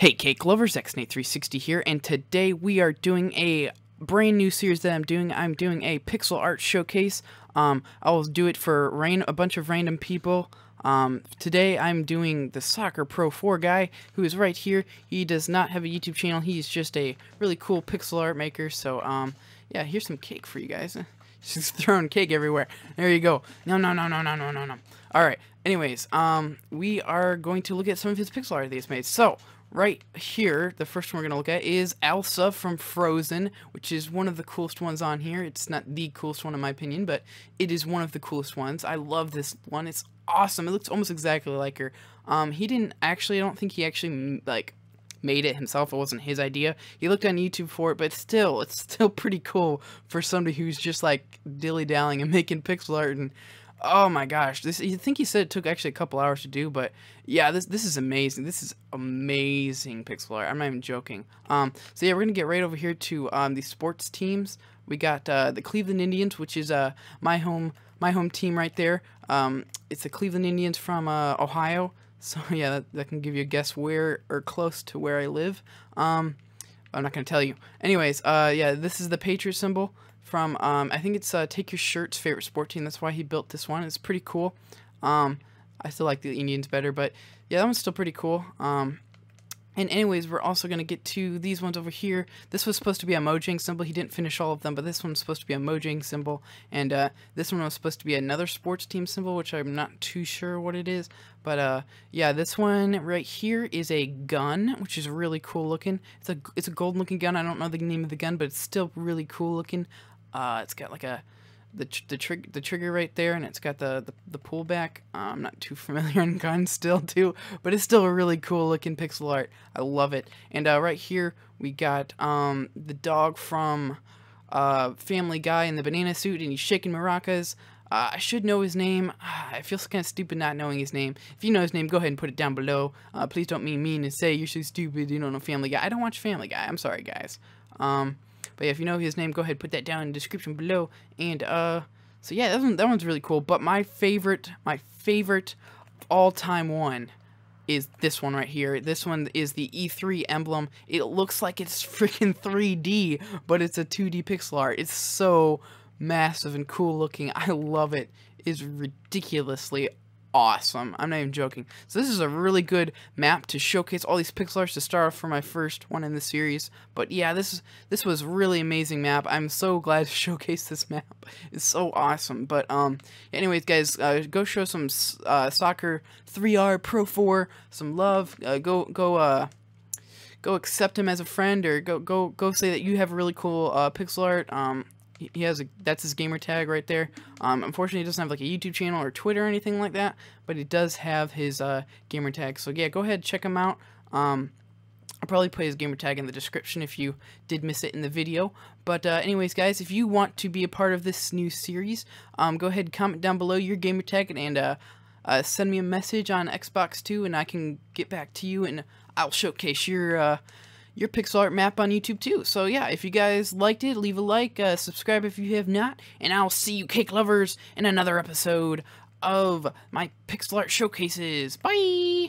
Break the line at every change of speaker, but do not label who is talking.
Hey, cake lovers, xnate360 here, and today we are doing a brand new series that I'm doing. I'm doing a pixel art showcase. Um, I'll do it for rain, a bunch of random people. Um, today I'm doing the Soccer Pro 4 guy, who is right here. He does not have a YouTube channel. He's just a really cool pixel art maker. So, um, yeah, here's some cake for you guys. She's throwing cake everywhere. There you go. No, no, no, no, no, no, no, no. All right. Anyways, um, we are going to look at some of his pixel art that he's made. So right here, the first one we're going to look at is Elsa from Frozen, which is one of the coolest ones on here. It's not the coolest one in my opinion, but it is one of the coolest ones. I love this one. It's awesome. It looks almost exactly like her. Um, he didn't actually, I don't think he actually, like, made it himself. It wasn't his idea. He looked on YouTube for it, but still, it's still pretty cool for somebody who's just, like, dilly-dallying and making pixel art and Oh my gosh, this you think he said it took actually a couple hours to do, but yeah, this this is amazing. This is amazing pixel art. I'm not even joking. Um, so yeah, we're gonna get right over here to um, the sports teams. We got uh, the Cleveland Indians, which is uh, my home my home team right there. Um, it's the Cleveland Indians from uh, Ohio. So yeah, that, that, can give you a guess where or close to where I live. Um, I'm not going to tell you. Anyways, uh, yeah, this is the Patriot symbol from, um, I think it's uh, Take Your Shirt's favorite sport team. That's why he built this one. It's pretty cool. Um, I still like the Indians better, but yeah, that one's still pretty cool. Um, and anyways, we're also going to get to these ones over here. This was supposed to be a Mojang symbol. He didn't finish all of them, but this one's supposed to be a Mojang symbol. And uh, this one was supposed to be another sports team symbol, which I'm not too sure what it is. But uh, yeah, this one right here is a gun, which is really cool looking. It's a, it's a golden looking gun. I don't know the name of the gun, but it's still really cool looking. Uh, it's got like a the tr the trigger the trigger right there, and it's got the the, the pullback. Uh, I'm not too familiar in guns still too, but it's still a really cool looking pixel art. I love it. And uh, right here we got um, the dog from uh, Family Guy in the banana suit, and he's shaking maracas. Uh, I should know his name. I feel kind of stupid not knowing his name. If you know his name, go ahead and put it down below. Uh, please don't mean mean and say you're so stupid you don't know Family Guy. I don't watch Family Guy. I'm sorry, guys. Um, but yeah, if you know his name, go ahead, put that down in the description below. And uh, so yeah, that, one, that one's really cool. But my favorite, my favorite all-time one is this one right here. This one is the E3 emblem. It looks like it's freaking 3D, but it's a 2D pixel art. It's so massive and cool looking. I love it. It's ridiculously awesome. I'm not even joking. So this is a really good map to showcase all these pixel arts to start off for my first one in the series. But yeah, this is this was really amazing map. I'm so glad to showcase this map. It's so awesome. But um, anyways, guys, uh, go show some uh, soccer 3R Pro 4 some love. Uh, go go uh, go accept him as a friend or go go go say that you have really cool uh, pixel art. Um, he has a that's his gamer tag right there. Um, unfortunately, he doesn't have like a YouTube channel or Twitter or anything like that, but he does have his uh, gamer tag. So yeah, go ahead check him out. Um, I'll probably put his gamer tag in the description if you did miss it in the video. But uh, anyways, guys, if you want to be a part of this new series, um, go ahead and comment down below your gamer tag and uh, uh, send me a message on Xbox 2, and I can get back to you and I'll showcase your uh, your pixel art map on YouTube too. So yeah, if you guys liked it, leave a like, uh, subscribe if you have not, and I'll see you cake lovers in another episode of my pixel art showcases. Bye!